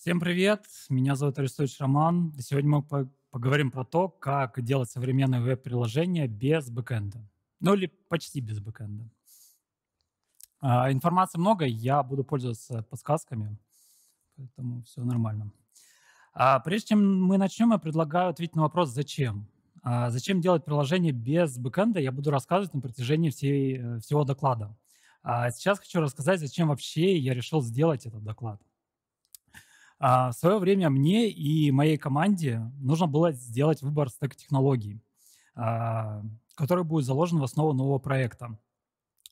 Всем привет, меня зовут Арестович Роман. Сегодня мы поговорим про то, как делать современные веб-приложения без бэкэнда. Ну или почти без бэкэнда. А, информации много, я буду пользоваться подсказками, поэтому все нормально. А, прежде чем мы начнем, я предлагаю ответить на вопрос «Зачем?». А, зачем делать приложение без бэкэнда, я буду рассказывать на протяжении всей, э, всего доклада. Сейчас хочу рассказать, зачем вообще я решил сделать этот доклад. А в свое время мне и моей команде нужно было сделать выбор стека технологий, а, который будет заложен в основу нового проекта.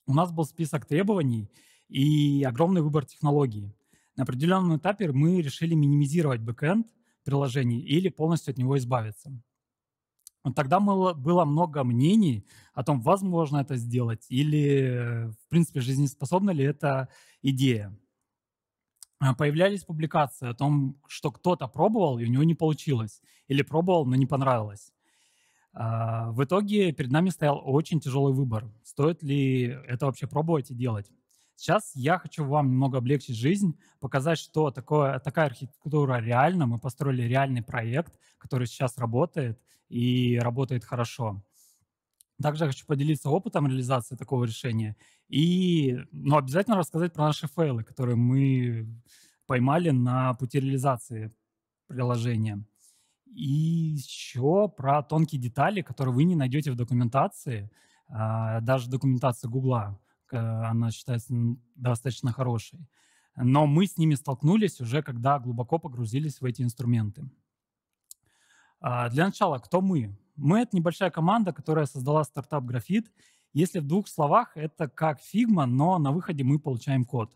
У нас был список требований и огромный выбор технологий. На определенном этапе мы решили минимизировать бэкэнд приложений или полностью от него избавиться. Тогда было много мнений о том, возможно это сделать или, в принципе, жизнеспособна ли эта идея. А, появлялись публикации о том, что кто-то пробовал, и у него не получилось, или пробовал, но не понравилось. А, в итоге перед нами стоял очень тяжелый выбор, стоит ли это вообще пробовать и делать. Сейчас я хочу вам немного облегчить жизнь, показать, что такое, такая архитектура реальна. Мы построили реальный проект, который сейчас работает и работает хорошо. Также хочу поделиться опытом реализации такого решения и ну, обязательно рассказать про наши фейлы, которые мы поймали на пути реализации приложения. И еще про тонкие детали, которые вы не найдете в документации, а, даже документация Гугла, э, она считается достаточно хорошей. Но мы с ними столкнулись уже, когда глубоко погрузились в эти инструменты. А, для начала, кто мы? Мы — это небольшая команда, которая создала стартап «Графит», если в двух словах, это как Figma, но на выходе мы получаем код.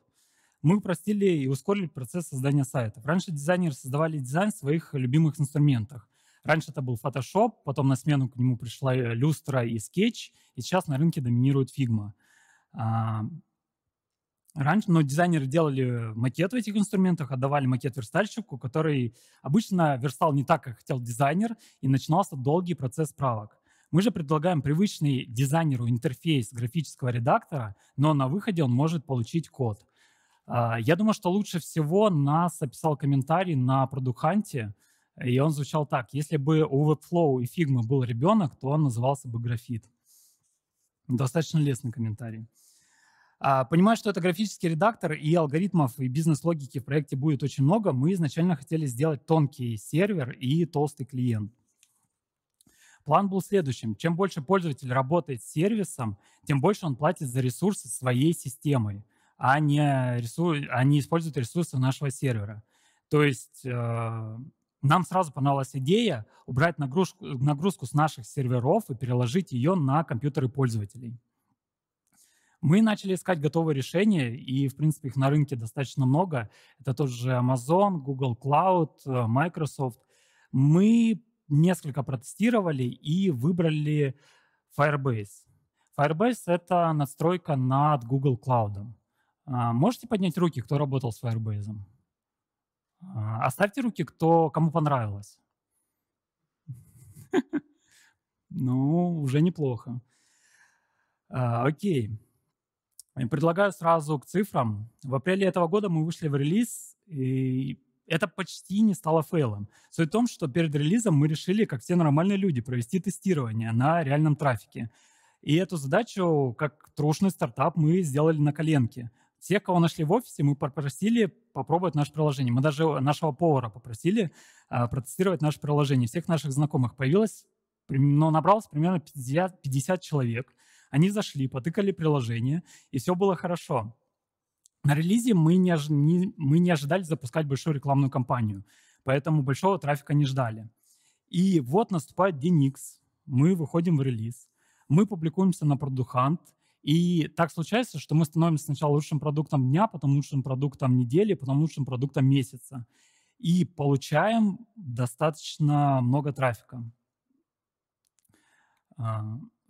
Мы упростили и ускорили процесс создания сайтов. Раньше дизайнеры создавали дизайн в своих любимых инструментах. Раньше это был Photoshop, потом на смену к нему пришла э, люстра и скетч, и сейчас на рынке доминирует Figma. А, раньше, но дизайнеры делали макет в этих инструментах, отдавали макет верстальщику, который обычно верстал не так, как хотел дизайнер, и начинался долгий процесс правок. Мы же предлагаем привычный дизайнеру интерфейс графического редактора, но на выходе он может получить код. А, я думаю, что лучше всего нас описал комментарий на продуканте, и он звучал так. Если бы у Webflow и Figma был ребенок, то он назывался бы графит. Достаточно лестный комментарий. А, понимая, что это графический редактор, и алгоритмов, и бизнес-логики в проекте будет очень много, мы изначально хотели сделать тонкий сервер и толстый клиент. План был следующим. Чем больше пользователь работает с сервисом, тем больше он платит за ресурсы своей системы, а не, ресурс, а не использует ресурсы нашего сервера. То есть э, нам сразу понравилась идея убрать нагрузку, нагрузку с наших серверов и переложить ее на компьютеры пользователей. Мы начали искать готовые решения, и, в принципе, их на рынке достаточно много. Это тот же Amazon, Google Cloud, э, Microsoft. Мы несколько протестировали и выбрали Firebase. Firebase — это настройка над Google Cloud. А, можете поднять руки, кто работал с Firebase? А, оставьте руки, кто, кому понравилось. Ну, уже неплохо. А, окей. Предлагаю сразу к цифрам. В апреле этого года мы вышли в релиз, и это почти не стало фейлом. Суть в том, что перед релизом мы решили, как все нормальные люди, провести тестирование на реальном трафике. И эту задачу, как трушный стартап, мы сделали на коленке. Все, кого нашли в офисе, мы попросили попробовать наше приложение. Мы даже нашего повара попросили а, протестировать наше приложение. Всех наших знакомых появилось, но набралось примерно 50, 50 человек. Они зашли, потыкали приложение, и все было хорошо. На релизе мы не, ожи- не, мы не ожидали запускать большую рекламную кампанию, поэтому большого трафика не ждали. И вот наступает день X, мы выходим в релиз, мы публикуемся на Продухант, и так случается, что мы становимся сначала лучшим продуктом дня, потом лучшим продуктом недели, потом лучшим продуктом месяца. И получаем достаточно много трафика. А,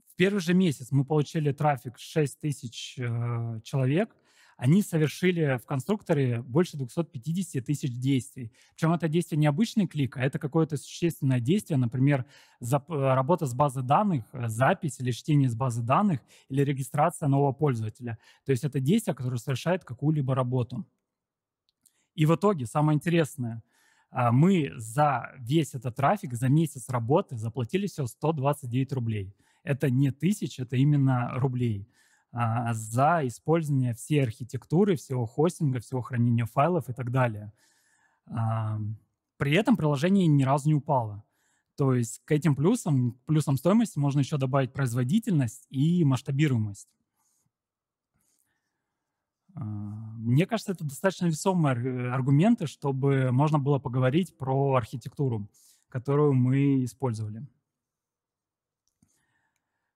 в первый же месяц мы получили трафик 6 тысяч э, человек, они совершили в конструкторе больше 250 тысяч действий. Причем это действие не обычный клик, а это какое-то существенное действие, например, э, работа с базы данных, э, запись или чтение с базы данных, или регистрация нового пользователя. То есть это действие, которое совершает какую-либо работу. И в итоге самое интересное, а, мы за весь этот трафик, за месяц работы заплатили всего 129 рублей. Это не тысяч, это именно рублей. А, за использование всей архитектуры, всего хостинга, всего хранения файлов и так далее. А, при этом приложение ни разу не упало. То есть к этим плюсам, к плюсам стоимости можно еще добавить производительность и масштабируемость. А, мне кажется, это достаточно весомые аргументы, чтобы можно было поговорить про архитектуру, которую мы использовали.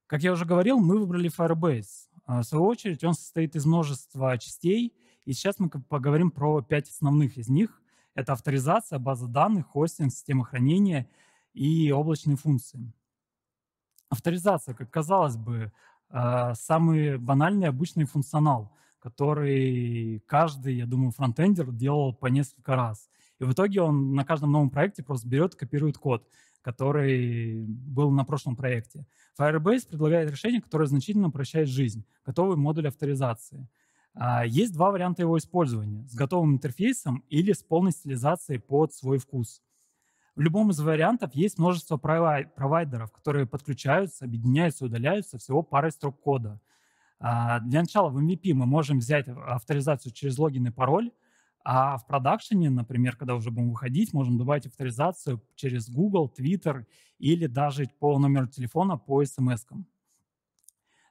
Как я уже говорил, мы выбрали Firebase. А, в свою очередь, он состоит из множества частей, и сейчас мы поговорим про пять основных из них. Это авторизация, база данных, хостинг, система хранения и облачные функции. Авторизация, как казалось бы, а, самый банальный обычный функционал, который каждый, я думаю, фронтендер делал по несколько раз. И в итоге он на каждом новом проекте просто берет, копирует код, который был на прошлом проекте. Firebase предлагает решение, которое значительно упрощает жизнь, готовый модуль авторизации. А, есть два варианта его использования – с готовым интерфейсом или с полной стилизацией под свой вкус. В любом из вариантов есть множество провайдеров, которые подключаются, объединяются, удаляются всего парой строк кода. А, для начала в MVP мы можем взять авторизацию через логин и пароль – а в продакшене, например, когда уже будем выходить, можем добавить авторизацию через Google, Twitter или даже по номеру телефона по смс -кам.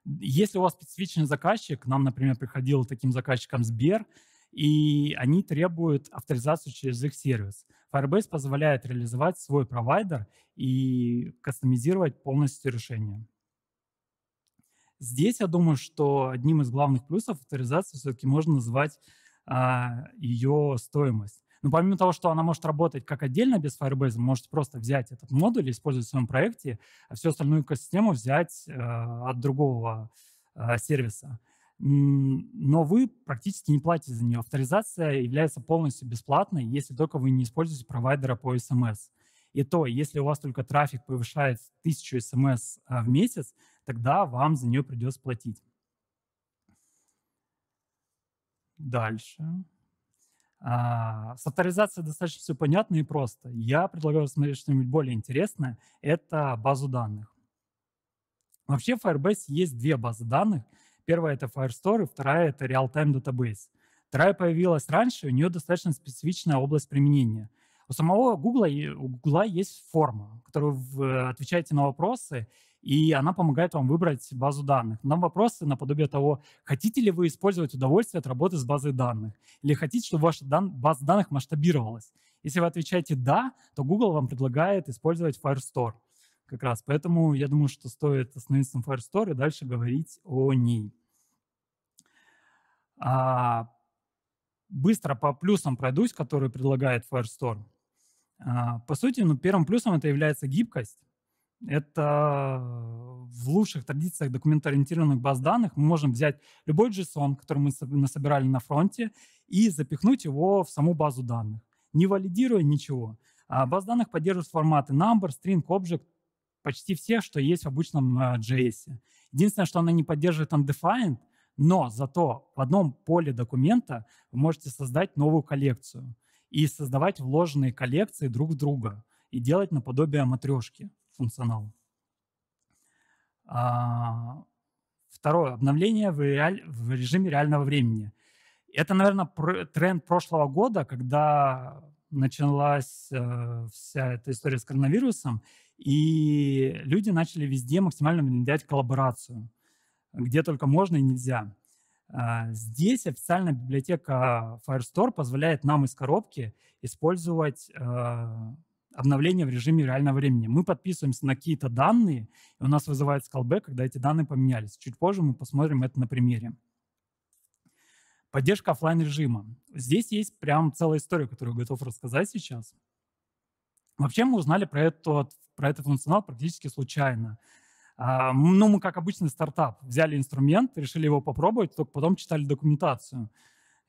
Если у вас специфичный заказчик, нам, например, приходил таким заказчикам Сбер, и они требуют авторизацию через их сервис. Firebase позволяет реализовать свой провайдер и кастомизировать полностью решение. Здесь я думаю, что одним из главных плюсов авторизации все-таки можно назвать а, ее стоимость. Но ну, помимо того, что она может работать как отдельно без Firebase, можете просто взять этот модуль, и использовать в своем проекте, а всю остальную экосистему взять э, от другого э, сервиса. Но вы практически не платите за нее. Авторизация является полностью бесплатной, если только вы не используете провайдера по SMS. Эм и то, если у вас только трафик превышает 1000 SMS эм а, в месяц, тогда вам за нее придется платить. Дальше. А, сатаризация достаточно все понятно и просто. Я предлагаю рассмотреть что-нибудь более интересное. Это базу данных. Вообще в Firebase есть две базы данных. Первая – это Firestore, и вторая – это Real-Time Database. Вторая появилась раньше, у нее достаточно специфичная область применения. У самого Google, у Google есть форма, которую вы отвечаете на вопросы, и она помогает вам выбрать базу данных. Нам вопросы наподобие того, хотите ли вы использовать удовольствие от работы с базой данных, или хотите, чтобы ваша дан- база данных масштабировалась. Если вы отвечаете «да», то Google вам предлагает использовать Firestore как раз. Поэтому я думаю, что стоит остановиться на Firestore и дальше говорить о ней. А, быстро по плюсам пройдусь, которые предлагает Firestore. А, по сути, ну, первым плюсом это является гибкость. Это в лучших традициях документоориентированных баз данных мы можем взять любой JSON, который мы насобирали на фронте, и запихнуть его в саму базу данных, не валидируя ничего. А баз данных поддерживает форматы number, string, object, почти все, что есть в обычном э, JS. Единственное, что она не поддерживает undefined, но зато в одном поле документа вы можете создать новую коллекцию и создавать вложенные коллекции друг друга и делать наподобие матрешки функционал. А, второе. Обновление в, реаль... в режиме реального времени. Это, наверное, пр... тренд прошлого года, когда началась э, вся эта история с коронавирусом, и люди начали везде максимально внедрять коллаборацию, где только можно и нельзя. Э, здесь официальная библиотека Firestore позволяет нам из коробки использовать э, обновление в режиме реального времени. Мы подписываемся на какие-то данные, и у нас вызывается callback, когда эти данные поменялись. Чуть позже мы посмотрим это на примере. Поддержка офлайн режима. Здесь есть прям целая история, которую я готов рассказать сейчас. Вообще мы узнали про этот, про этот функционал практически случайно. А, ну, мы, как обычный стартап, взяли инструмент, решили его попробовать, только потом читали документацию.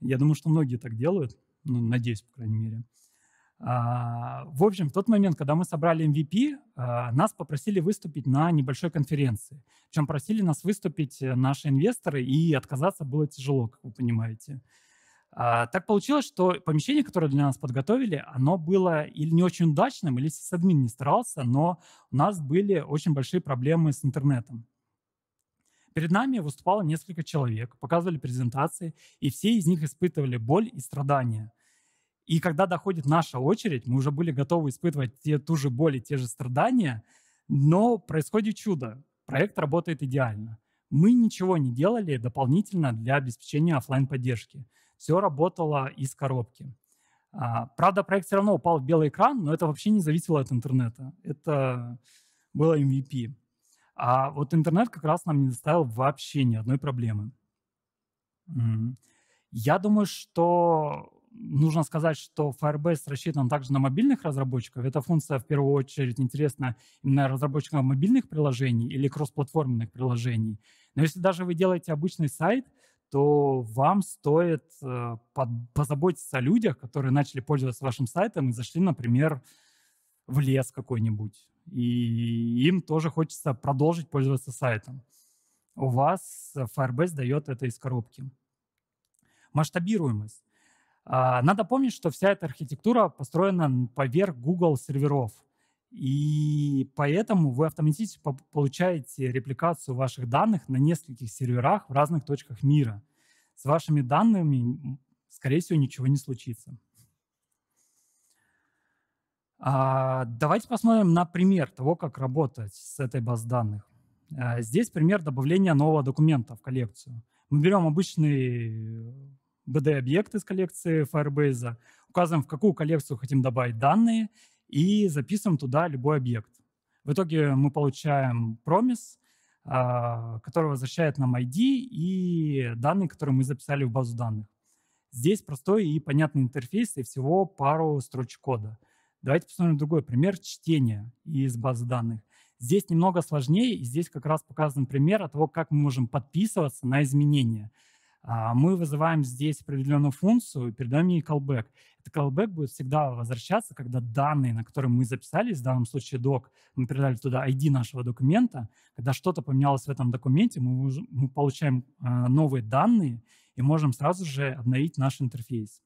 Я думаю, что многие так делают, ну, надеюсь, по крайней мере. А, в общем, в тот момент, когда мы собрали MVP, а, нас попросили выступить на небольшой конференции. Причем просили нас выступить э, наши инвесторы, и отказаться было тяжело, как вы понимаете. А, так получилось, что помещение, которое для нас подготовили, оно было или не очень удачным, или сисадмин не старался, но у нас были очень большие проблемы с интернетом. Перед нами выступало несколько человек, показывали презентации, и все из них испытывали боль и страдания – и когда доходит наша очередь, мы уже были готовы испытывать те, ту же боль и те же страдания, но происходит чудо. Проект работает идеально. Мы ничего не делали дополнительно для обеспечения офлайн-поддержки. Все работало из коробки. А, правда, проект все равно упал в белый экран, но это вообще не зависело от интернета. Это было MVP. А вот интернет как раз нам не доставил вообще ни одной проблемы. Я думаю, что Нужно сказать, что Firebase рассчитан также на мобильных разработчиков. Эта функция в первую очередь интересна именно разработчикам мобильных приложений или кроссплатформенных приложений. Но если даже вы делаете обычный сайт, то вам стоит э, под, позаботиться о людях, которые начали пользоваться вашим сайтом и зашли, например, в лес какой-нибудь. И им тоже хочется продолжить пользоваться сайтом. У вас Firebase дает это из коробки. Масштабируемость. А, надо помнить, что вся эта архитектура построена поверх Google серверов. И поэтому вы автоматически получаете репликацию ваших данных на нескольких серверах в разных точках мира. С вашими данными, скорее всего, ничего не случится. А, давайте посмотрим на пример того, как работать с этой базой данных. А, здесь пример добавления нового документа в коллекцию. Мы берем обычный BD-объект из коллекции Firebase, указываем, в какую коллекцию хотим добавить данные, и записываем туда любой объект. В итоге мы получаем промис, а, который возвращает нам ID и данные, которые мы записали в базу данных. Здесь простой и понятный интерфейс и всего пару строчек кода. Давайте посмотрим другой пример чтения из базы данных. Здесь немного сложнее, и здесь как раз показан пример того, как мы можем подписываться на изменения. А, мы вызываем здесь определенную функцию и передаем ей callback. Этот callback будет всегда возвращаться, когда данные, на которые мы записались, в данном случае док, мы передали туда ID нашего документа, когда что-то поменялось в этом документе, мы, уже, мы получаем а, новые данные и можем сразу же обновить наш интерфейс.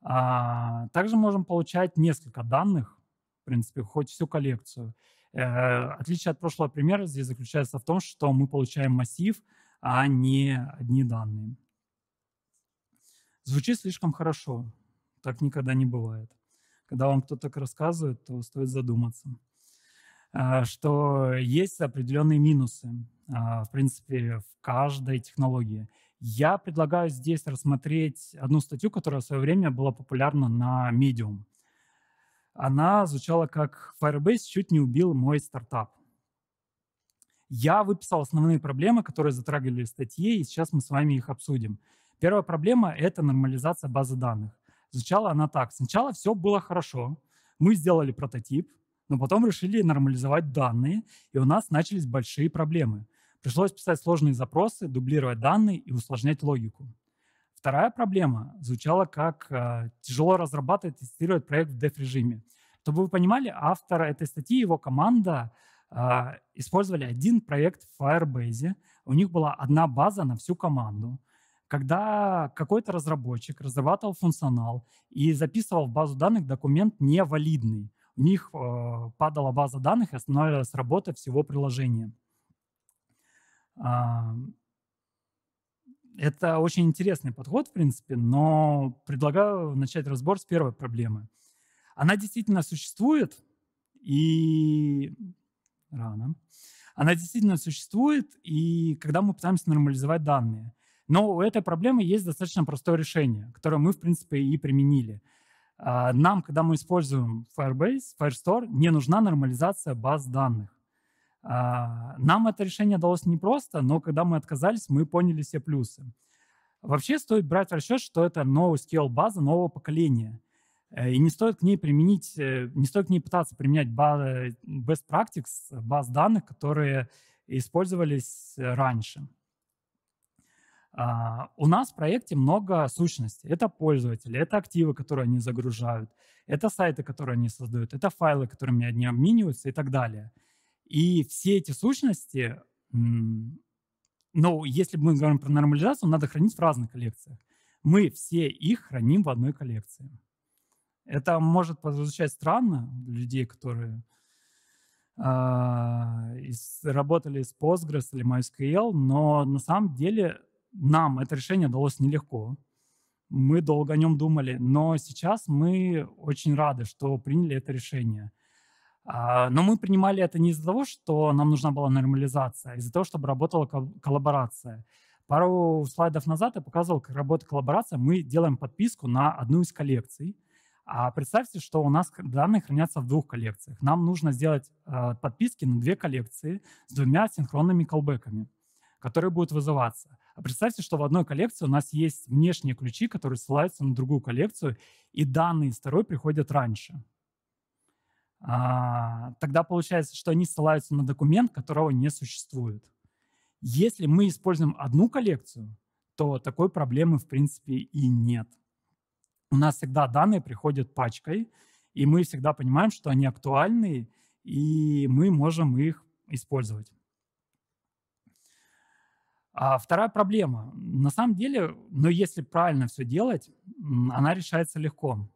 А, также можем получать несколько данных, в принципе, хоть всю коллекцию. Э, отличие от прошлого примера здесь заключается в том, что мы получаем массив – а не одни данные. Звучит слишком хорошо. Так никогда не бывает. Когда вам кто-то так рассказывает, то стоит задуматься, а, что есть определенные минусы, а, в принципе, в каждой технологии. Я предлагаю здесь рассмотреть одну статью, которая в свое время была популярна на Medium. Она звучала как «Firebase чуть не убил мой стартап». Я выписал основные проблемы, которые затрагивали статьи, и сейчас мы с вами их обсудим. Первая проблема – это нормализация базы данных. Звучала она так. Сначала все было хорошо, мы сделали прототип, но потом решили нормализовать данные, и у нас начались большие проблемы. Пришлось писать сложные запросы, дублировать данные и усложнять логику. Вторая проблема звучала как э, тяжело разрабатывать и тестировать проект в деф-режиме. Чтобы вы понимали, автор этой статьи, его команда а, использовали один проект в Firebase. У них была одна база на всю команду. Когда какой-то разработчик разрабатывал функционал и записывал в базу данных документ невалидный, у них э, падала база данных и останавливалась работа всего приложения. Э, это очень интересный подход, в принципе, но предлагаю начать разбор с первой проблемы. Она действительно существует, и рано, она действительно существует, и когда мы пытаемся нормализовать данные. Но у этой проблемы есть достаточно простое решение, которое мы, в принципе, и применили. А, нам, когда мы используем Firebase, Firestore, не нужна нормализация баз данных. А, нам это решение далось непросто, но когда мы отказались, мы поняли все плюсы. Вообще стоит брать в расчет, что это новый no база нового поколения – Э, и не стоит к ней применить, э, не стоит к ней пытаться применять э, best practices, баз данных, которые использовались раньше. А, у нас в проекте много сущностей. Это пользователи, это активы, которые они загружают, это сайты, которые они создают, это файлы, которыми они обмениваются и так далее. И все эти сущности, ну, если мы говорим про нормализацию, надо хранить в разных коллекциях. Мы все их храним в одной коллекции. Это может прозвучать странно людей, которые э, работали с Postgres или MySQL, но на самом деле нам это решение далось нелегко. Мы долго о нем думали, но сейчас мы очень рады, что приняли это решение. А, но мы принимали это не из-за того, что нам нужна была нормализация, а из-за того, чтобы работала коллаборация. Пару слайдов назад я показывал, как работает коллаборация. Мы делаем подписку на одну из коллекций, а представьте, что у нас данные хранятся в двух коллекциях. Нам нужно сделать э, подписки на две коллекции с двумя синхронными колбеками, которые будут вызываться. А представьте, что в одной коллекции у нас есть внешние ключи, которые ссылаются на другую коллекцию, и данные второй приходят раньше. А, тогда получается, что они ссылаются на документ, которого не существует. Если мы используем одну коллекцию, то такой проблемы в принципе и нет у нас всегда данные приходят пачкой, и мы всегда понимаем, что они актуальны, и мы можем их использовать. А вторая проблема. На самом деле, но ну, если правильно все делать, она решается легко.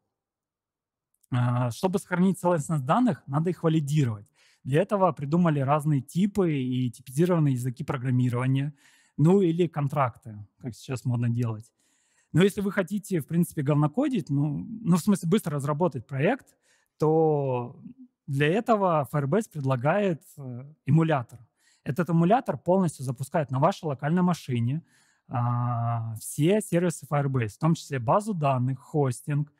А, чтобы сохранить целостность данных, надо их валидировать. Для этого придумали разные типы и типизированные языки программирования, ну или контракты, как сейчас модно делать. Но если вы хотите, в принципе, говнокодить, ну, ну в смысле, быстро разработать проект, то для этого Firebase предлагает э, эмулятор. Этот эмулятор полностью запускает на вашей локальной машине а, все сервисы Firebase, в том числе базу данных, хостинг,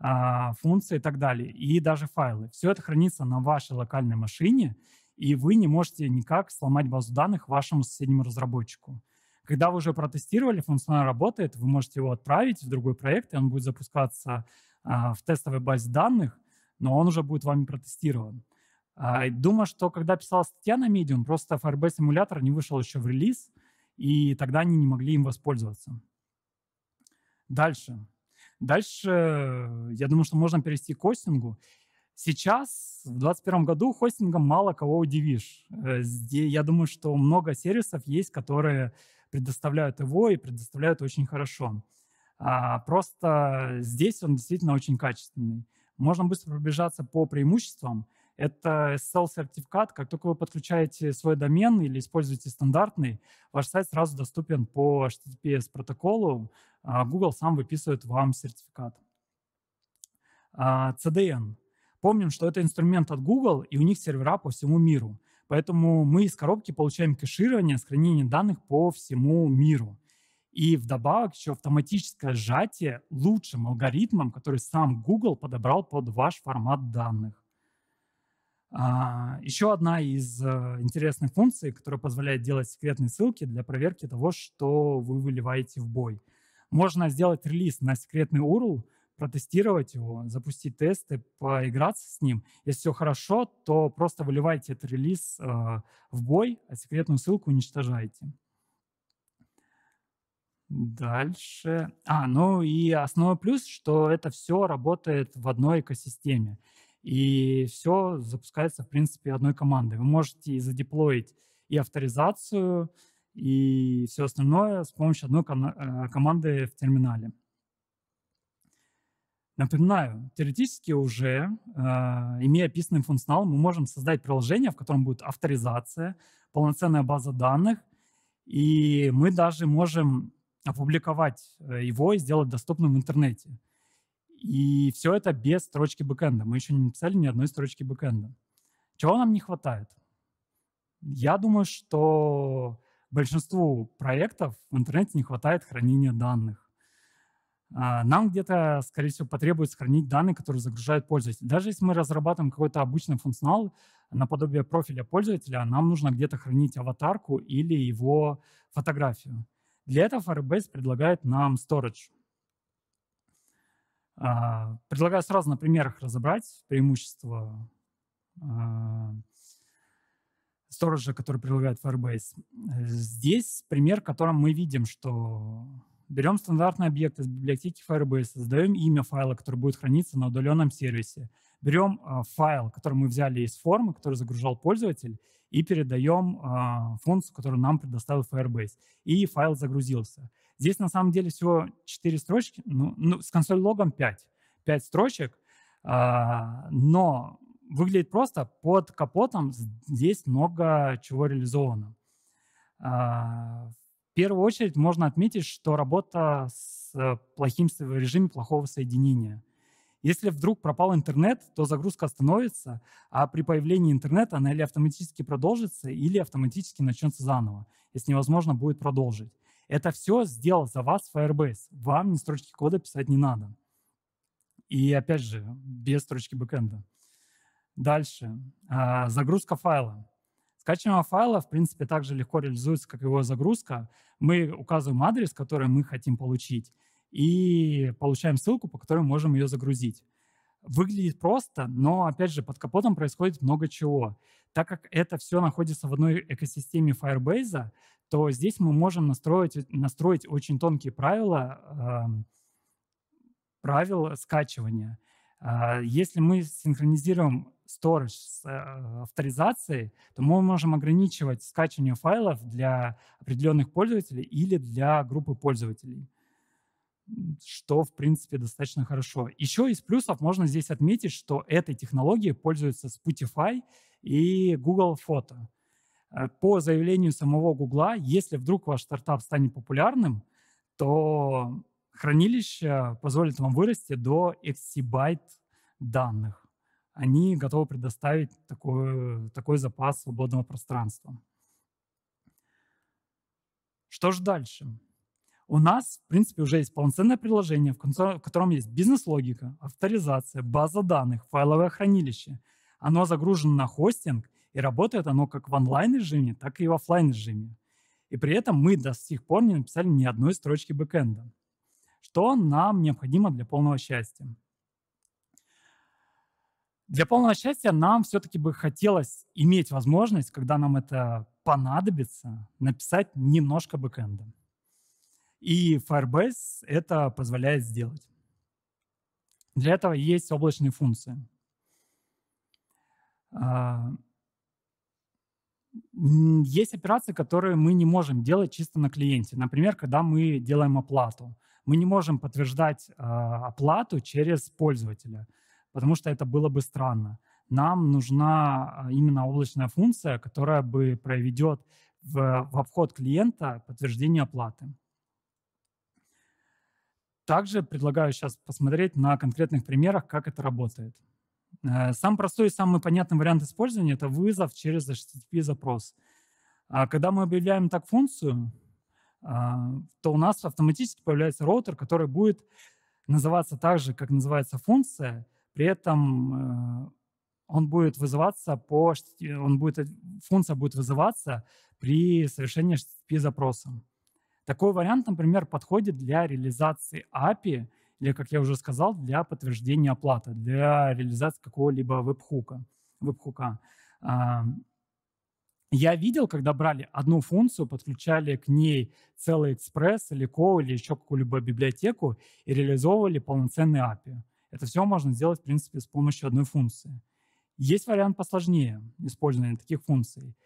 а, функции и так далее, и даже файлы. Все это хранится на вашей локальной машине, и вы не можете никак сломать базу данных вашему соседнему разработчику. Когда вы уже протестировали, функционал работает, вы можете его отправить в другой проект, и он будет запускаться а, в тестовой базе данных, но он уже будет вами протестирован. А, думаю, что когда писала статья на Medium, просто Firebase эмулятор не вышел еще в релиз, и тогда они не могли им воспользоваться. Дальше. Дальше, я думаю, что можно перейти к хостингу. Сейчас, в 2021 году, хостингом мало кого удивишь. Э, я думаю, что много сервисов есть, которые предоставляют его и предоставляют очень хорошо. А, просто здесь он действительно очень качественный. Можно быстро пробежаться по преимуществам. Это SSL-сертификат. Как только вы подключаете свой домен или используете стандартный, ваш сайт сразу доступен по HTTPS-протоколу. А, Google сам выписывает вам сертификат. А, CDN. Помним, что это инструмент от Google, и у них сервера по всему миру. Поэтому мы из коробки получаем кэширование, сохранение данных по всему миру. И вдобавок еще автоматическое сжатие лучшим алгоритмом, который сам Google подобрал под ваш формат данных. А, еще одна из э, интересных функций, которая позволяет делать секретные ссылки для проверки того, что вы выливаете в бой. Можно сделать релиз на секретный URL, протестировать его, запустить тесты, поиграться с ним. Если все хорошо, то просто выливайте этот релиз э, в бой, а секретную ссылку уничтожаете. Дальше. А, ну и основной плюс, что это все работает в одной экосистеме. И все запускается, в принципе, одной командой. Вы можете задеплоить и авторизацию, и все остальное с помощью одной ком- э, команды в терминале. Напоминаю, теоретически уже, а, имея описанный функционал, мы можем создать приложение, в котором будет авторизация, полноценная база данных, и мы даже можем опубликовать э, его и сделать доступным в интернете. И все это без строчки бэкэнда. Мы еще не написали ни одной строчки бэкэнда. Чего нам не хватает? Я думаю, что большинству проектов в интернете не хватает хранения данных. А, нам где-то, скорее всего, потребуется хранить данные, которые загружают пользователь. Даже если мы разрабатываем какой-то обычный функционал, наподобие профиля пользователя, нам нужно где-то хранить аватарку или его фотографию. Для этого Firebase предлагает нам storage. А, предлагаю сразу на примерах разобрать преимущества а, сторожа, который предлагает Firebase. Здесь пример, в котором мы видим, что Берем стандартный объект из библиотеки Firebase, создаем имя файла, который будет храниться на удаленном сервисе. Берем э, файл, который мы взяли из формы, который загружал пользователь, и передаем э, функцию, которую нам предоставил Firebase. И файл загрузился. Здесь на самом деле всего 4 строчки, ну, ну с консоль логом 5. 5 строчек, э, но выглядит просто. Под капотом здесь много чего реализовано. Э, в первую очередь можно отметить, что работа с э, плохим в режиме плохого соединения. Если вдруг пропал интернет, то загрузка остановится, а при появлении интернета она или автоматически продолжится, или автоматически начнется заново, если невозможно будет продолжить. Это все сделал за вас Firebase. Вам ни строчки кода писать не надо. И опять же, без строчки бэкэнда. Дальше. А, загрузка файла. Скачивание файла, в принципе, также легко реализуется, как его загрузка. Мы указываем адрес, который мы хотим получить, и получаем ссылку, по которой можем ее загрузить. Выглядит просто, но, опять же, под капотом происходит много чего. Так как это все находится в одной экосистеме Firebase, то здесь мы можем настроить, настроить очень тонкие правила, э, эм, правил скачивания. А, если мы синхронизируем storage с э, авторизацией, то мы можем ограничивать скачивание файлов для определенных пользователей или для группы пользователей, что, в принципе, достаточно хорошо. Еще из плюсов можно здесь отметить, что этой технологией пользуются Spotify и Google Photo. Э, по заявлению самого Google, если вдруг ваш стартап станет популярным, то хранилище позволит вам вырасти до эксибайт данных они готовы предоставить такой, такой запас свободного пространства. Что же дальше? У нас, в принципе, уже есть полноценное приложение, в, котором есть бизнес-логика, авторизация, база данных, файловое хранилище. Оно загружено на хостинг, и работает оно как в онлайн-режиме, так и в офлайн-режиме. И при этом мы до сих пор не написали ни одной строчки бэкэнда, что нам необходимо для полного счастья для полного счастья нам все-таки бы хотелось иметь возможность, когда нам это понадобится, написать немножко бэкэнда. И Firebase это позволяет сделать. Для этого есть облачные функции. А, есть операции, которые мы не можем делать чисто на клиенте. Например, когда мы делаем оплату. Мы не можем подтверждать а, оплату через пользователя – потому что это было бы странно. Нам нужна а, именно облачная функция, которая бы проведет в, в обход клиента подтверждение оплаты. Также предлагаю сейчас посмотреть на конкретных примерах, как это работает. Э, самый простой и самый понятный вариант использования – это вызов через HTTP-запрос. А когда мы объявляем так функцию, а, то у нас автоматически появляется роутер, который будет называться так же, как называется функция, при этом э, он будет вызываться по, э, он будет, э, функция будет вызываться при совершении HTTP запроса. Такой вариант, например, подходит для реализации API или, как я уже сказал, для подтверждения оплаты, для реализации какого-либо веб-хука. веб-хука. А, я видел, когда брали одну функцию, подключали к ней целый экспресс или Go или еще какую-либо библиотеку и реализовывали полноценный API. Это все можно сделать, в принципе, с помощью одной функции. Есть вариант посложнее использования таких функций,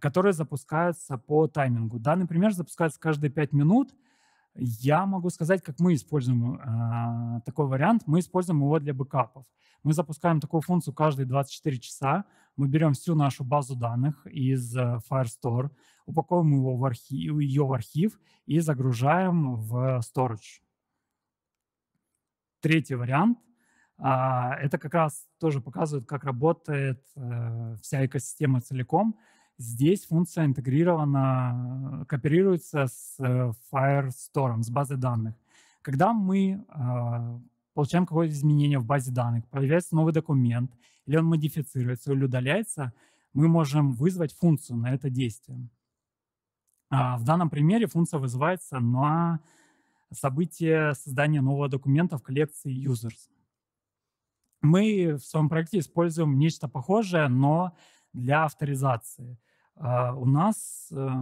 которые запускаются по таймингу. Данный например, запускается каждые 5 минут. Я могу сказать, как мы используем э, такой вариант. Мы используем его для бэкапов. Мы запускаем такую функцию каждые 24 часа. Мы берем всю нашу базу данных из э, Firestore, упаковываем его в архив, ее в архив и загружаем в storage. Третий вариант – а, это как раз тоже показывает, как работает э, вся экосистема целиком. Здесь функция интегрирована, кооперируется с э, Firestore, с базой данных. Когда мы а, получаем какое-то изменение в базе данных, появляется новый документ, или он модифицируется, или удаляется, мы можем вызвать функцию на это действие. А, в данном примере функция вызывается на событие создания нового документа в коллекции users. Мы в своем проекте используем нечто похожее, но для авторизации. А, у нас э,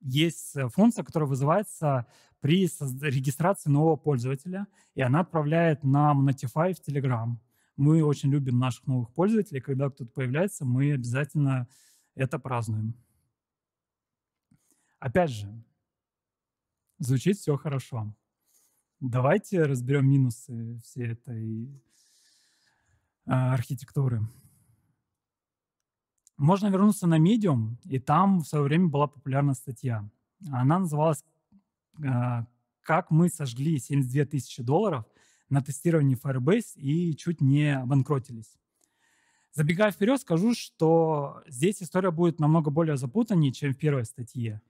есть э, функция, которая вызывается при регистрации нового пользователя, и она отправляет нам Notify в Telegram. Мы очень любим наших новых пользователей. Когда кто-то появляется, мы обязательно это празднуем. Опять же, звучит все хорошо. Давайте разберем минусы всей этой а, архитектуры. Можно вернуться на Medium, и там в свое время была популярна статья. Она называлась а, «Как мы сожгли 72 тысячи долларов на тестировании Firebase и чуть не обанкротились». Забегая вперед, скажу, что здесь история будет намного более запутаннее, чем в первой статье.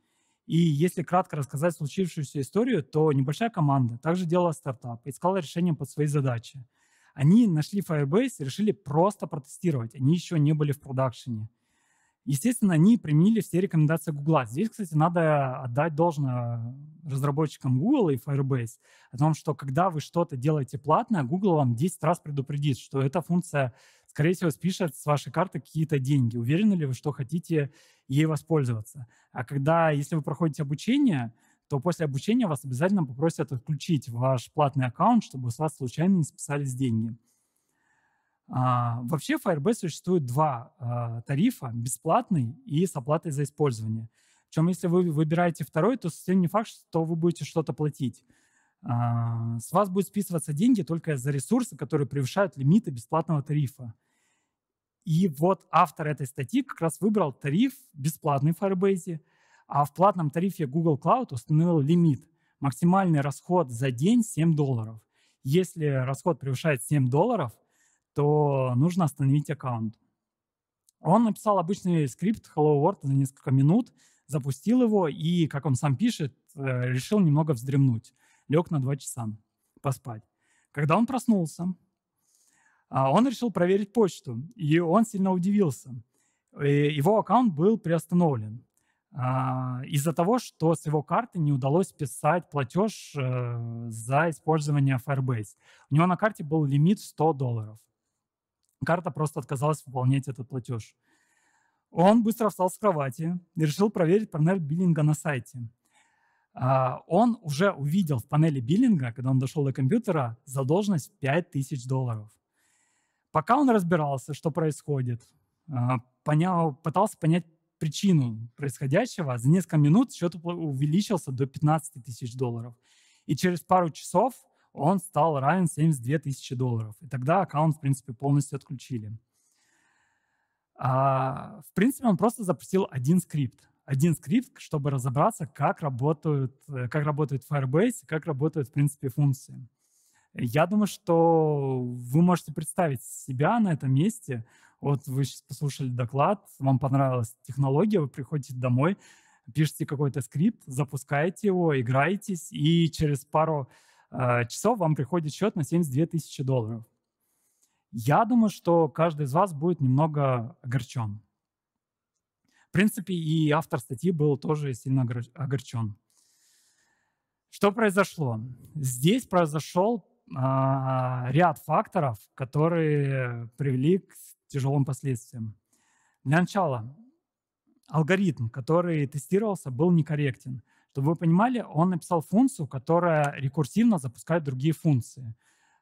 И если кратко рассказать случившуюся историю, то небольшая команда также делала стартап, искала решение под свои задачи. Они нашли Firebase и решили просто протестировать. Они еще не были в продакшене. Естественно, они применили все рекомендации Google. Здесь, кстати, надо отдать должное разработчикам Google и Firebase о том, что когда вы что-то делаете платно, Google вам 10 раз предупредит, что эта функция скорее всего, спишет с вашей карты какие-то деньги. Уверены ли вы, что хотите ей воспользоваться? А когда, если вы проходите обучение, то после обучения вас обязательно попросят отключить ваш платный аккаунт, чтобы с вас случайно не списались деньги. А, вообще в Firebase существует два а, тарифа – бесплатный и с оплатой за использование. Причем, если вы выбираете второй, то совсем не факт, что вы будете что-то платить. А, с вас будут списываться деньги только за ресурсы, которые превышают лимиты бесплатного тарифа. И вот автор этой статьи как раз выбрал тариф бесплатный в Firebase, а в платном тарифе Google Cloud установил лимит. Максимальный расход за день 7 долларов. Если расход превышает 7 долларов, то нужно остановить аккаунт. Он написал обычный скрипт Hello World за несколько минут, запустил его и, как он сам пишет, э, решил немного вздремнуть лег на два часа поспать. Когда он проснулся, а, он решил проверить почту, и он сильно удивился. Его аккаунт был приостановлен а, из-за того, что с его карты не удалось списать платеж э, за использование Firebase. У него на карте был лимит 100 долларов. Карта просто отказалась выполнять этот платеж. Он быстро встал с кровати и решил проверить панель биллинга на сайте. А, он уже увидел в панели биллинга, когда он дошел до компьютера, задолженность 5000 долларов. Пока он разбирался, что происходит, а, понял, пытался понять причину происходящего, за несколько минут счет увеличился до 15 тысяч долларов. И через пару часов он стал равен 72 тысячи долларов. И тогда аккаунт, в принципе, полностью отключили. А, в принципе, он просто запустил один скрипт один скрипт, чтобы разобраться, как, работают, э, как работает Firebase, как работают, в принципе, функции. Я думаю, что вы можете представить себя на этом месте. Вот вы сейчас послушали доклад, вам понравилась технология, вы приходите домой, пишете какой-то скрипт, запускаете его, играетесь, и через пару э, часов вам приходит счет на 72 тысячи долларов. Я думаю, что каждый из вас будет немного огорчен. В принципе, и автор статьи был тоже сильно огорчен. Что произошло? Здесь произошел э, а, ряд факторов, которые привели к тяжелым последствиям. Для начала, алгоритм, который тестировался, был некорректен. Чтобы вы понимали, он написал функцию, которая рекурсивно запускает другие функции.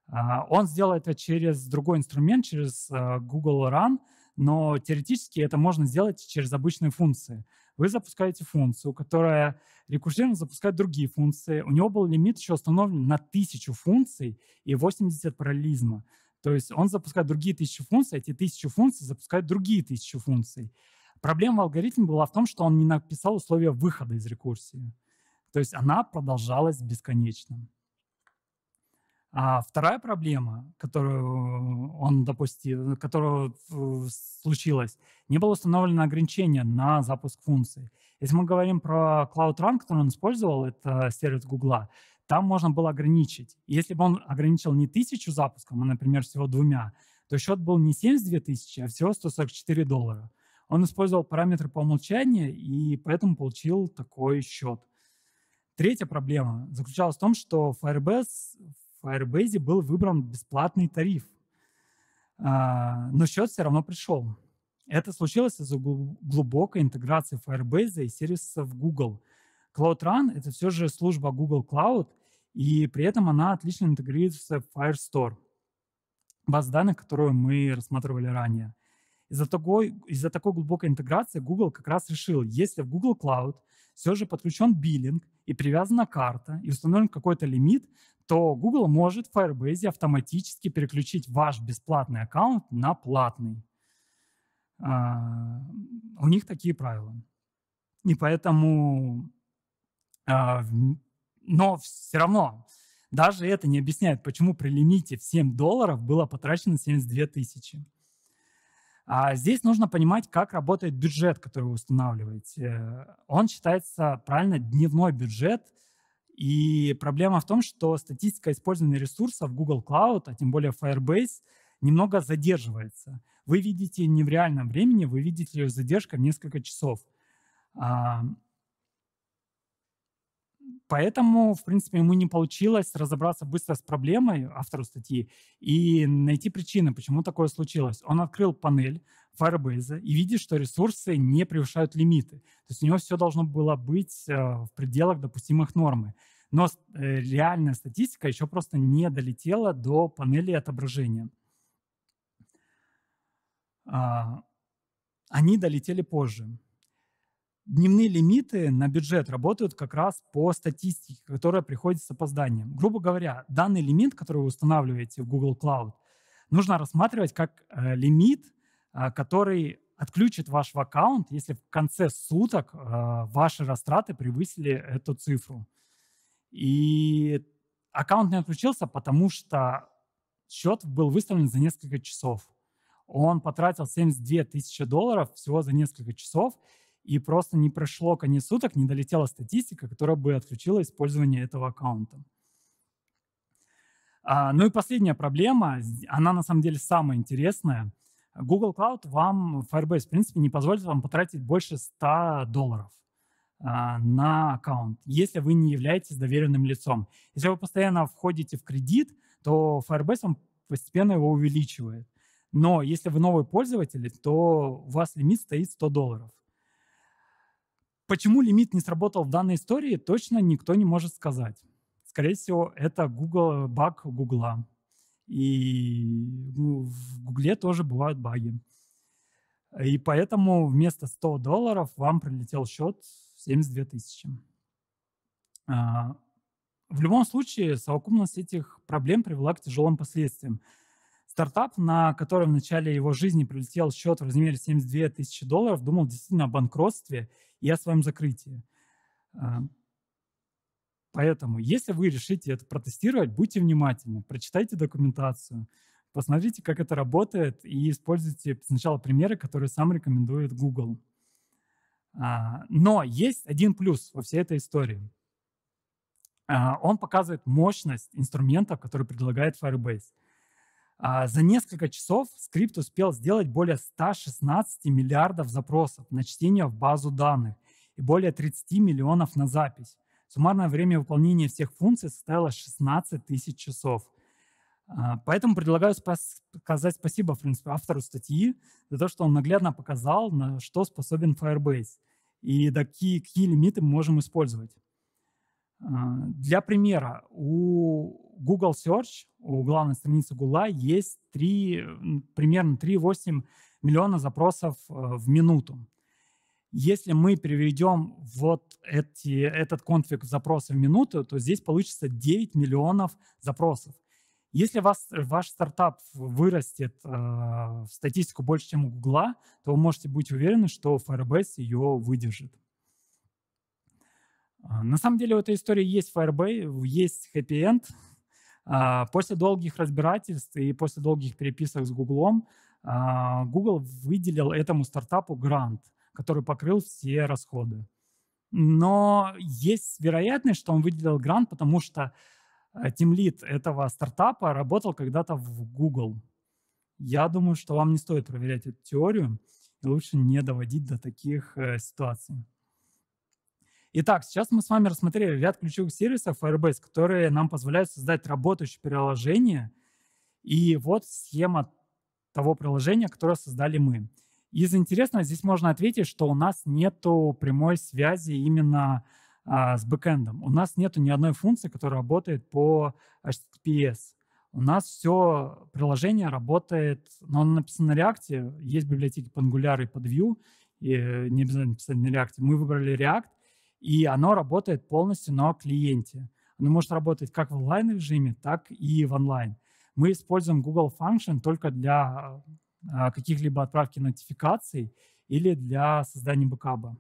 А, он сделал это через другой инструмент, через э, Google Run – но теоретически это можно сделать через обычные функции. Вы запускаете функцию, которая рекурсивно запускает другие функции. У него был лимит еще установлен на тысячу функций и 80 параллелизма. То есть он запускает другие тысячи функций, а эти тысячи функций запускают другие тысячи функций. Проблема в алгоритме была в том, что он не написал условия выхода из рекурсии. То есть она продолжалась бесконечно. А вторая проблема, которую он допустил, которая случилась, не было установлено ограничение на запуск функции. Если мы говорим про Cloud Run, который он использовал, это сервис Гугла, там можно было ограничить. Если бы он ограничил не тысячу запусков, а, например, всего двумя, то счет был не 72 тысячи, а всего 144 доллара. Он использовал параметры по умолчанию и поэтому получил такой счет. Третья проблема заключалась в том, что Firebase Firebase был выбран бесплатный тариф, а, но счет все равно пришел. Это случилось из-за глубокой интеграции Firebase и сервисов Google. Cloud Run — это все же служба Google Cloud, и при этом она отлично интегрируется в Firestore, баз данных, которую мы рассматривали ранее. Из-за такой, из такой глубокой интеграции Google как раз решил, если в Google Cloud все же подключен биллинг и привязана карта, и установлен какой-то лимит, то Google может в Firebase автоматически переключить ваш бесплатный аккаунт на платный. А, у них такие правила. И поэтому... А, но все равно, даже это не объясняет, почему при лимите в 7 долларов было потрачено 72 тысячи. А здесь нужно понимать, как работает бюджет, который вы устанавливаете. Э, он считается, правильно, дневной бюджет – и проблема в том, что статистика использования ресурсов Google Cloud, а тем более Firebase, немного задерживается. Вы видите не в реальном времени, вы видите ее задержка в несколько часов. А, поэтому, в принципе, ему не получилось разобраться быстро с проблемой автору статьи и найти причины, почему такое случилось. Он открыл панель, Firebase и видит, что ресурсы не превышают лимиты. То есть у него все должно было быть э, в пределах допустимых нормы. Но э, реальная статистика еще просто не долетела до панели отображения. А, они долетели позже. Дневные лимиты на бюджет работают как раз по статистике, которая приходит с опозданием. Грубо говоря, данный лимит, который вы устанавливаете в Google Cloud, нужно рассматривать как э, лимит – а, который отключит ваш аккаунт, если в конце суток а, ваши растраты превысили эту цифру. И аккаунт не отключился, потому что счет был выставлен за несколько часов. Он потратил 72 тысячи долларов всего за несколько часов, и просто не прошло конец суток, не долетела статистика, которая бы отключила использование этого аккаунта. А, ну и последняя проблема, она на самом деле самая интересная. Google Cloud вам, Firebase, в принципе, не позволит вам потратить больше 100 долларов а, на аккаунт, если вы не являетесь доверенным лицом. Если вы постоянно входите в кредит, то Firebase вам постепенно его увеличивает. Но если вы новый пользователь, то у вас лимит стоит 100 долларов. Почему лимит не сработал в данной истории, точно никто не может сказать. Скорее всего, это Google, баг Гугла. И ну, в Гугле тоже бывают баги. И поэтому вместо 100 долларов вам прилетел счет 72 тысячи. А, в любом случае, совокупность этих проблем привела к тяжелым последствиям. Стартап, на который в начале его жизни прилетел счет в размере 72 тысячи долларов, думал действительно о банкротстве и о своем закрытии. А, Поэтому, если вы решите это протестировать, будьте внимательны, прочитайте документацию, посмотрите, как это работает, и используйте сначала примеры, которые сам рекомендует Google. А, но есть один плюс во всей этой истории. А, он показывает мощность инструментов, которые предлагает Firebase. А, за несколько часов скрипт успел сделать более 116 миллиардов запросов на чтение в базу данных и более 30 миллионов на запись. Суммарное время выполнения всех функций составило 16 тысяч часов. А, поэтому предлагаю сказать спасибо, в принципе, автору статьи за то, что он наглядно показал, на что способен Firebase и какие, какие лимиты мы можем использовать. А, для примера, у Google Search, у главной страницы Google есть 3, примерно 3,8 миллиона запросов э, в минуту. Если мы переведем вот эти, этот конфиг запроса в минуту, то здесь получится 9 миллионов запросов. Если вас, ваш стартап вырастет э, в статистику больше, чем у Гугла, то вы можете быть уверены, что Firebase ее выдержит. А, на самом деле в этой истории есть Firebase, есть happy end. А, после долгих разбирательств и после долгих переписок с Гуглом а, Google выделил этому стартапу грант – который покрыл все расходы. Но есть вероятность, что он выделил грант, потому что э, тимлит этого стартапа работал когда-то в Google. Я думаю, что вам не стоит проверять эту теорию, и лучше не доводить до таких э, ситуаций. Итак, сейчас мы с вами рассмотрели ряд ключевых сервисов Firebase, которые нам позволяют создать работающее приложение. И вот схема того приложения, которое создали мы. Из интересного здесь можно ответить, что у нас нет прямой связи именно а, с бэкэндом. У нас нет ни одной функции, которая работает по HTTPS. У нас все приложение работает, но оно написано на React, есть библиотеки под Angular и под Vue, и э, не обязательно писать на React. Мы выбрали React, и оно работает полностью на клиенте. Оно может работать как в онлайн-режиме, так и в онлайн. Мы используем Google Function только для а, каких-либо отправки нотификаций или для создания бэкаба.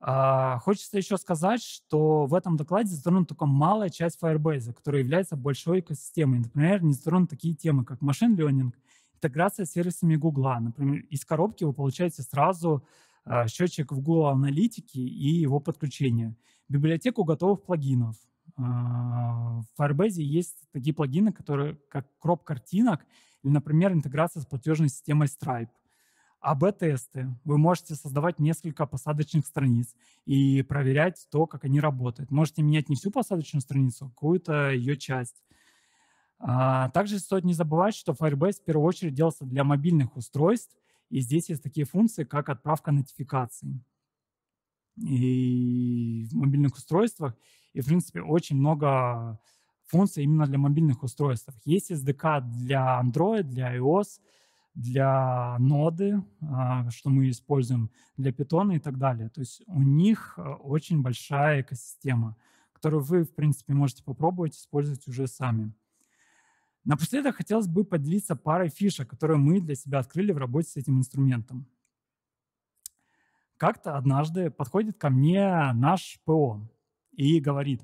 А, хочется еще сказать, что в этом докладе затронута только малая часть Firebase, которая является большой экосистемой. Например, не затронуты такие темы, как машин learning, интеграция с сервисами Google. Например, из коробки вы получаете сразу а, счетчик в Google Аналитике и его подключение, библиотеку готовых плагинов – а, в Firebase есть такие плагины, которые как кроп картинок или, например, интеграция с платежной системой Stripe. АБ-тесты. Вы можете создавать несколько посадочных страниц и проверять то, как они работают. Можете менять не всю посадочную страницу, а какую-то ее часть. А, также стоит не забывать, что Firebase в первую очередь делался для мобильных устройств, и здесь есть такие функции, как отправка нотификаций. И в мобильных устройствах и, в принципе, очень много функций именно для мобильных устройств. Есть SDK для Android, для iOS, для ноды, а, что мы используем, для Python и так далее. То есть у них э, очень большая экосистема, которую вы, в принципе, можете попробовать использовать уже сами. Напоследок хотелось бы поделиться парой фишек, которые мы для себя открыли в работе с этим инструментом. Как-то однажды подходит ко мне наш ПО, и говорит,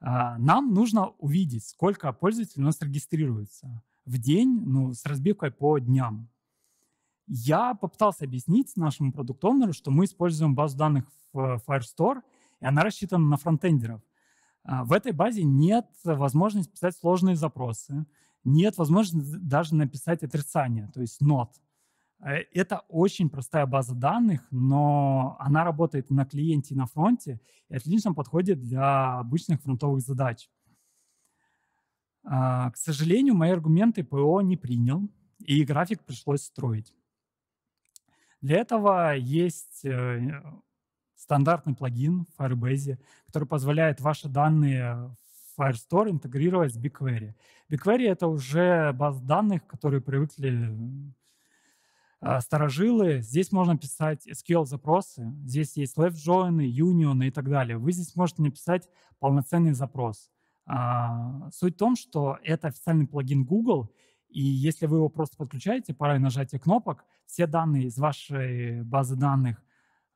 «А, нам нужно увидеть, сколько пользователей у нас регистрируется в день, ну, с разбивкой по дням. Я попытался объяснить нашему продукт что мы используем базу данных в э, Firestore, и она рассчитана на фронтендеров. А, в этой базе нет возможности писать сложные запросы, нет возможности даже написать отрицание, то есть not. Э, это очень простая база данных, но она работает на клиенте и на фронте и отлично подходит для обычных фронтовых задач. А, к сожалению, мои аргументы ПО не принял, и график пришлось строить. Для этого есть э, стандартный плагин в Firebase, который позволяет ваши данные в Firestore интегрировать с BigQuery. BigQuery — это уже база данных, которые привыкли а, старожилы, здесь можно писать SQL-запросы, здесь есть left join, union и так далее. Вы здесь можете написать полноценный запрос. А, суть в том, что это официальный плагин Google, и если вы его просто подключаете, парой нажатие кнопок, все данные из вашей базы данных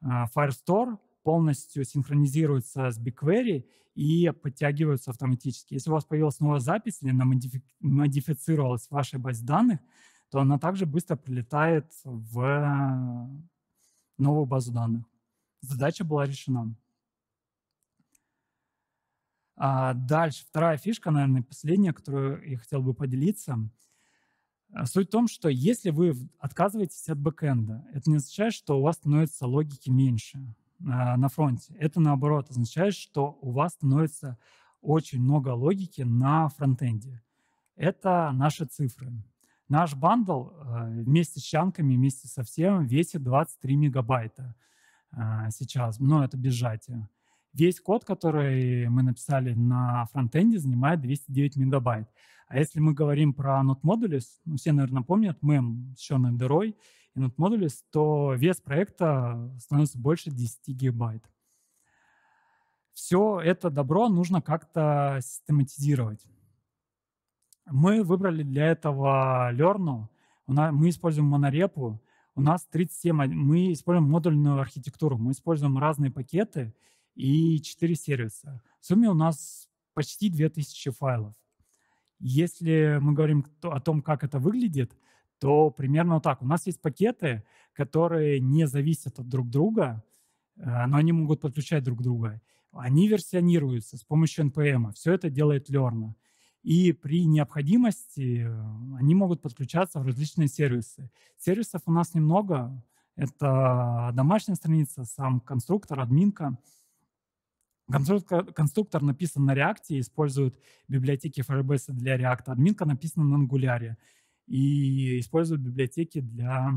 а, Firestore полностью синхронизируются с BigQuery и подтягиваются автоматически. Если у вас появилась новая запись или она модифицировалась в вашей базе данных, то она также быстро прилетает в новую базу данных. Задача была решена. А дальше, вторая фишка, наверное, последняя, которую я хотел бы поделиться. А, суть в том, что если вы отказываетесь от бэкэнда, это не означает, что у вас становится логики меньше а, на фронте. Это, наоборот, означает, что у вас становится очень много логики на фронтенде. Это наши цифры. Наш бандл э, вместе с чанками, вместе со всем весит 23 мегабайта э, сейчас, но это без сжатия. Весь код, который мы написали на фронтенде, занимает 209 мегабайт. А если мы говорим про Node.Modules, ну, все, наверное, помнят, мы с черной дырой и Node.Modules, то вес проекта становится больше 10 гигабайт. Все это добро нужно как-то систематизировать. Мы выбрали для этого Лерну. Мы используем монорепу. У нас 37, мы используем модульную архитектуру, мы используем разные пакеты и 4 сервиса. В сумме у нас почти 2000 файлов. Если мы говорим о том, как это выглядит, то примерно вот так. У нас есть пакеты, которые не зависят от друг друга, э, но они могут подключать друг друга. Они версионируются с помощью NPM. Все это делает Лерна. И при необходимости э, они могут подключаться в различные сервисы. Сервисов у нас немного. Это домашняя страница, сам конструктор, админка. Конструктор, конструктор написан на React, используют библиотеки Firebase для React. Админка написана на Angular и используют библиотеки для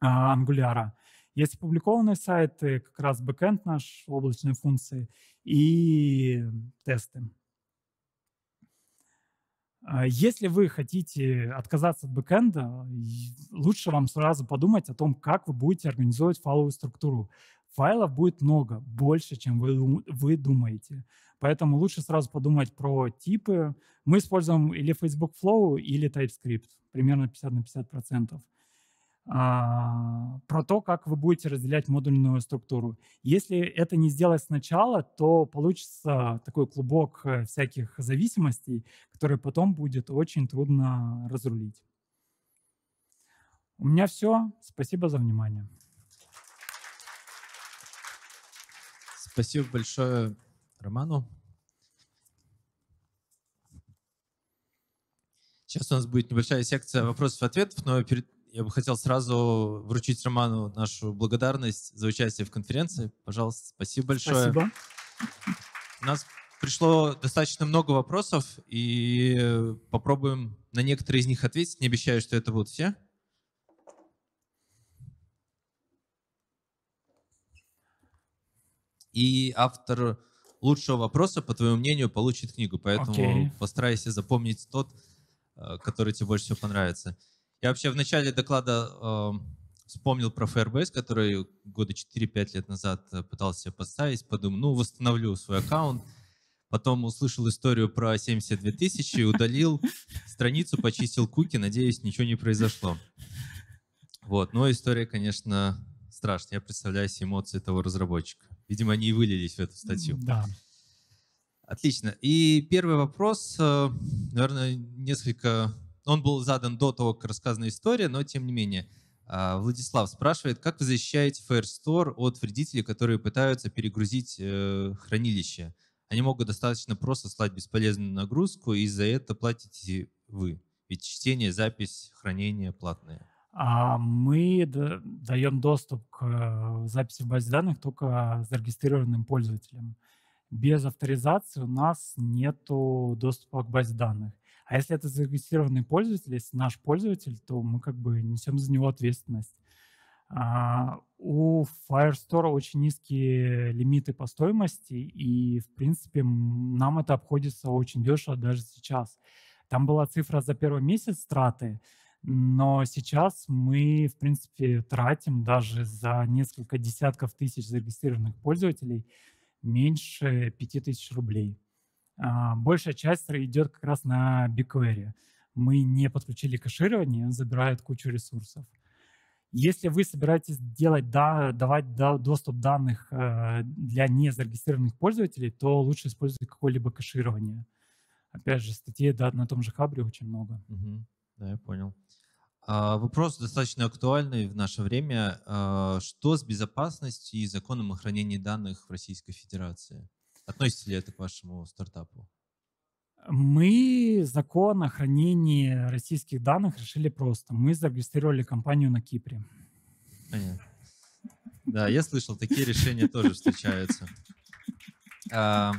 а, Angular. Есть опубликованные сайты, как раз backend наш, облачные функции и тесты. А если вы хотите отказаться от бэкэнда, лучше вам сразу подумать о том, как вы будете организовывать файловую структуру. Файлов будет много, больше, чем вы, вы думаете. Поэтому лучше сразу подумать про типы. Мы используем или Facebook Flow, или TypeScript, примерно 50 на 50 процентов. А, про то, как вы будете разделять модульную структуру. Если это не сделать сначала, то получится такой клубок э, всяких зависимостей, которые потом будет очень трудно разрулить. У меня все. Спасибо за внимание. Спасибо большое Роману. Сейчас у нас будет небольшая секция вопросов-ответов, но перед я бы хотел сразу вручить Роману нашу благодарность за участие в конференции. Пожалуйста, спасибо большое. Спасибо. У нас пришло достаточно много вопросов, и попробуем на некоторые из них ответить. Не обещаю, что это будут все. И автор лучшего вопроса, по твоему мнению, получит книгу. Поэтому okay. постарайся запомнить тот, э, который тебе больше всего понравится. Я вообще в начале доклада э, вспомнил про Firebase, который года 4-5 лет назад э, пытался поставить, подумал, ну, восстановлю свой аккаунт. Потом услышал историю про 72 тысячи, удалил страницу, почистил куки, надеюсь, ничего не произошло. Вот, но история, конечно, страшная. Я представляю себе эмоции того разработчика. Видимо, они и вылились в эту статью. Да. Отлично. И первый вопрос, э, наверное, несколько он был задан до того, как рассказана история, но тем не менее. А, Владислав спрашивает, как вы защищаете Firestore от вредителей, которые пытаются перегрузить э, хранилище? Они могут достаточно просто слать бесполезную нагрузку, и за это платите вы. Ведь чтение, запись, хранение платные. А мы даем доступ к э, записи в базе данных только зарегистрированным пользователям. Без авторизации у нас нет доступа к базе данных. А если это зарегистрированный пользователь, если наш пользователь, то мы как бы несем за него ответственность. Uh, у Firestore очень низкие лимиты по стоимости, и, в принципе, нам это обходится очень дешево даже сейчас. Там была цифра за первый месяц траты, но сейчас мы, в принципе, тратим даже за несколько десятков тысяч зарегистрированных пользователей меньше 5000 рублей. А, большая часть идет как раз на BigQuery. Мы не подключили кэширование, он забирает кучу ресурсов. Если вы собираетесь делать, да, давать да, доступ данных э, для незарегистрированных пользователей, то лучше использовать какое-либо кэширование. Опять же, статей да, на том же Хабре очень много. Угу. Да, я понял. А, вопрос достаточно актуальный в наше время. А, что с безопасностью и законом о хранении данных в Российской Федерации? Относитесь ли это к вашему стартапу? Мы закон о хранении российских данных решили просто. Мы зарегистрировали компанию на Кипре. Понятно. Да, я слышал, такие решения тоже встречаются. А,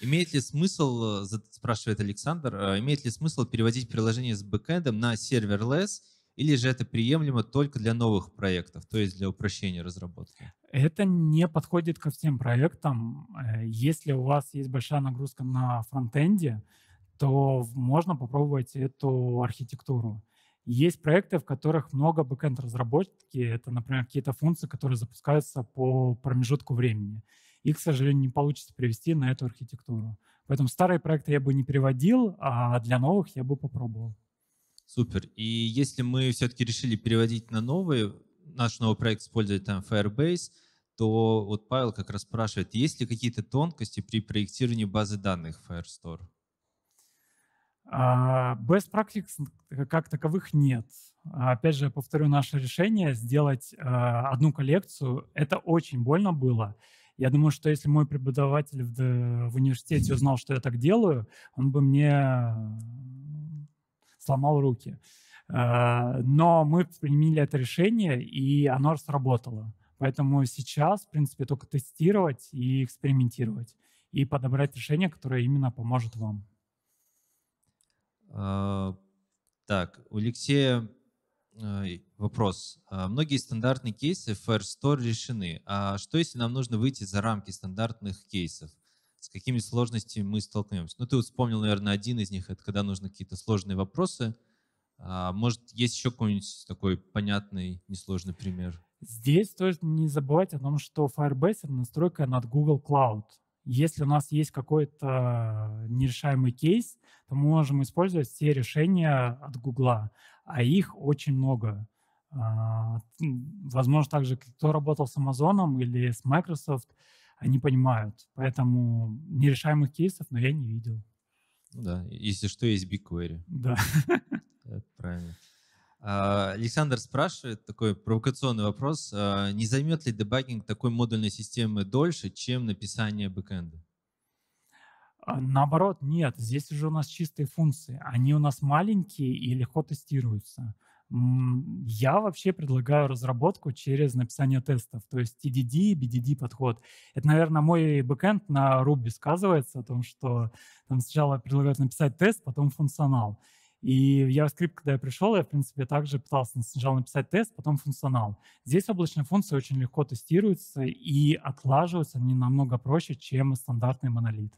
имеет ли смысл, спрашивает Александр, а, имеет ли смысл переводить приложение с бэкэндом на серверлесс или же это приемлемо только для новых проектов, то есть для упрощения разработки? это не подходит ко всем проектам. Э, если у вас есть большая нагрузка на фронтенде, то можно попробовать эту архитектуру. Есть проекты, в которых много бэкенд разработки. Это, например, какие-то функции, которые запускаются по промежутку времени. И, к сожалению, не получится привести на эту архитектуру. Поэтому старые проекты я бы не переводил, а для новых я бы попробовал. Супер. И если мы все-таки решили переводить на новые, наш новый проект использует там Firebase — то вот Павел как раз спрашивает, есть ли какие-то тонкости при проектировании базы данных Firestore? А, best практик как таковых нет. А, опять же, повторю наше решение сделать а, одну коллекцию. Это очень больно было. Я думаю, что если мой преподаватель в, э, в университете узнал, что я так делаю, он бы мне э, сломал руки. Но мы приняли это решение, и оно сработало. Поэтому сейчас, в принципе, только тестировать и экспериментировать. И подобрать решение, которое именно поможет вам. А, так, у Алексея а, вопрос. А, многие стандартные кейсы в Store решены. А что, если нам нужно выйти за рамки стандартных кейсов? С какими сложностями мы столкнемся? Ну, ты вот вспомнил, наверное, один из них, это когда нужны какие-то сложные вопросы. может, есть еще какой-нибудь такой понятный, несложный пример? Здесь стоит не забывать о том, что Firebase — это настройка над Google Cloud. Если у нас есть какой-то нерешаемый кейс, то мы можем использовать все решения от Google, а их очень много. А, возможно, также кто работал с Amazon или с Microsoft, они понимают. Поэтому нерешаемых кейсов, но я не видел. Да, если что, есть BigQuery. Да. Это правильно. А, Александр спрашивает такой провокационный вопрос. А, не займет ли дебагинг такой модульной системы дольше, чем написание бэкэнда? А, наоборот, нет. Здесь уже у нас чистые функции. Они у нас маленькие и легко тестируются. Я вообще предлагаю разработку через написание тестов, то есть TDD, BDD подход. Это, наверное, мой бэкэнд на Ruby сказывается о том, что там сначала предлагают написать тест, потом функционал. И в JavaScript, когда я пришел, я, в принципе, также пытался сначала написать тест, потом функционал. Здесь облачные функции очень легко тестируются и отлаживаются они намного проще, чем стандартный монолит.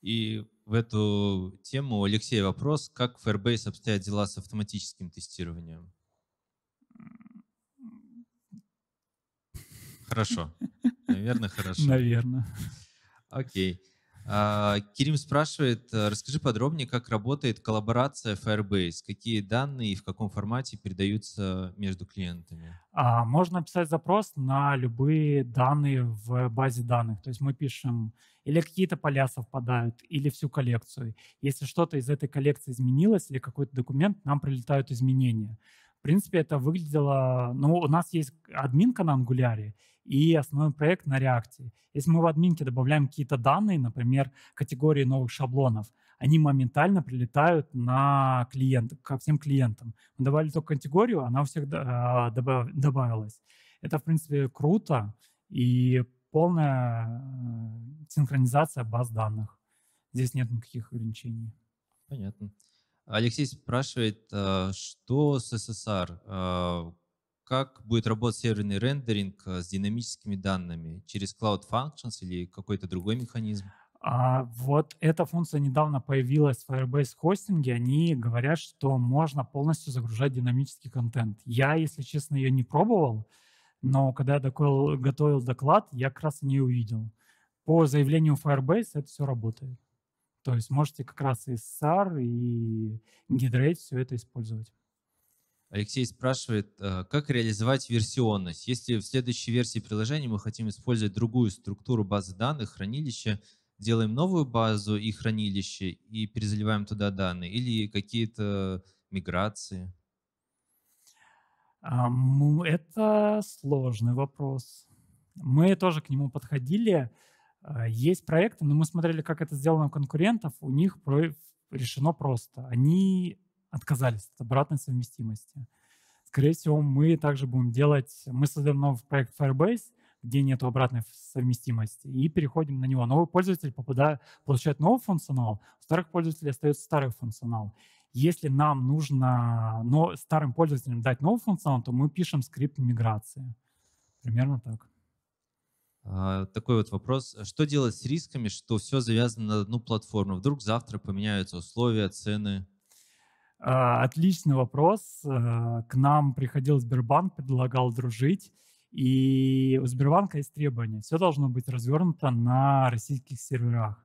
И в эту тему, Алексей, вопрос, как Firebase обстоят дела с автоматическим тестированием? Хорошо. Наверное, хорошо. Наверное. Окей. Okay. А, Кирим спрашивает, э, расскажи подробнее, как работает коллаборация Firebase, какие данные и в каком формате передаются между клиентами? А, можно писать запрос на любые данные в базе данных. То есть мы пишем или какие-то поля совпадают, или всю коллекцию. Если что-то из этой коллекции изменилось, или какой-то документ, нам прилетают изменения. В принципе, это выглядело... Ну, у нас есть админка на ангуляре, и основной проект на React. Если мы в админке добавляем какие-то данные, например, категории новых шаблонов, они моментально прилетают на клиент, ко всем клиентам. Мы добавили только категорию, она у всех а, добавилась. Это, в принципе, круто и полная э, синхронизация баз данных. Здесь нет никаких ограничений. Понятно. Алексей спрашивает, э, что с СССР? как будет работать серверный рендеринг э, с динамическими данными? Через Cloud Functions или какой-то другой механизм? А вот эта функция недавно появилась в Firebase хостинге. Они говорят, что можно полностью загружать динамический контент. Я, если честно, ее не пробовал, но когда я докол, готовил доклад, я как раз не увидел. По заявлению Firebase это все работает. То есть можете как раз и SAR, и Hydrate все это использовать. Алексей спрашивает, э, как реализовать версионность? Если в следующей версии приложения мы хотим использовать другую структуру базы данных, хранилища, делаем новую базу и хранилище и перезаливаем туда данные или какие-то миграции? А, это сложный вопрос. Мы тоже к нему подходили. А, есть проекты, но мы смотрели, как это сделано у конкурентов. У них решено просто. Они отказались от обратной совместимости. Скорее всего, мы также будем делать, мы создаем новый проект Firebase, где нет обратной совместимости, и переходим на него. Новый пользователь попадает, получает новый функционал, у старых пользователей остается старый функционал. Если нам нужно но старым пользователям дать новый функционал, то мы пишем скрипт миграции. Примерно так. А, такой вот вопрос. Что делать с рисками, что все завязано на одну платформу? Вдруг завтра поменяются условия, цены? А, отличный вопрос. Э, к нам приходил Сбербанк, предлагал дружить. И у Сбербанка есть требования. Все должно быть развернуто на российских серверах.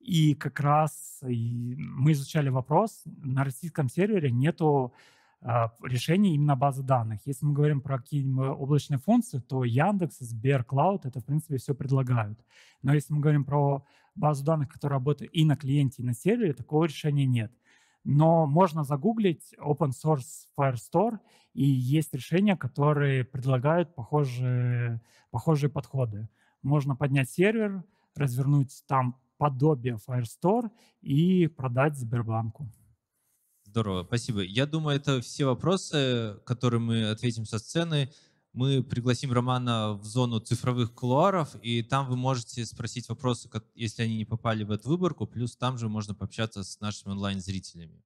И как раз мы изучали вопрос, на российском сервере нету а, решения именно базы данных. Если мы говорим про какие-нибудь облачные функции, то Яндекс, Сбер, Cloud это, в принципе, все предлагают. Но если мы говорим про базу данных, которая работает и на клиенте, и на сервере, такого решения нет но можно загуглить open source Firestore, и есть решения, которые предлагают похожие, похожие подходы. Можно поднять сервер, развернуть там подобие Firestore и продать Сбербанку. Здорово, спасибо. Я думаю, это все вопросы, которые мы ответим со сцены мы пригласим Романа в зону цифровых кулуаров, и там вы можете спросить вопросы, если они не попали в эту выборку, плюс там же можно пообщаться с нашими онлайн-зрителями.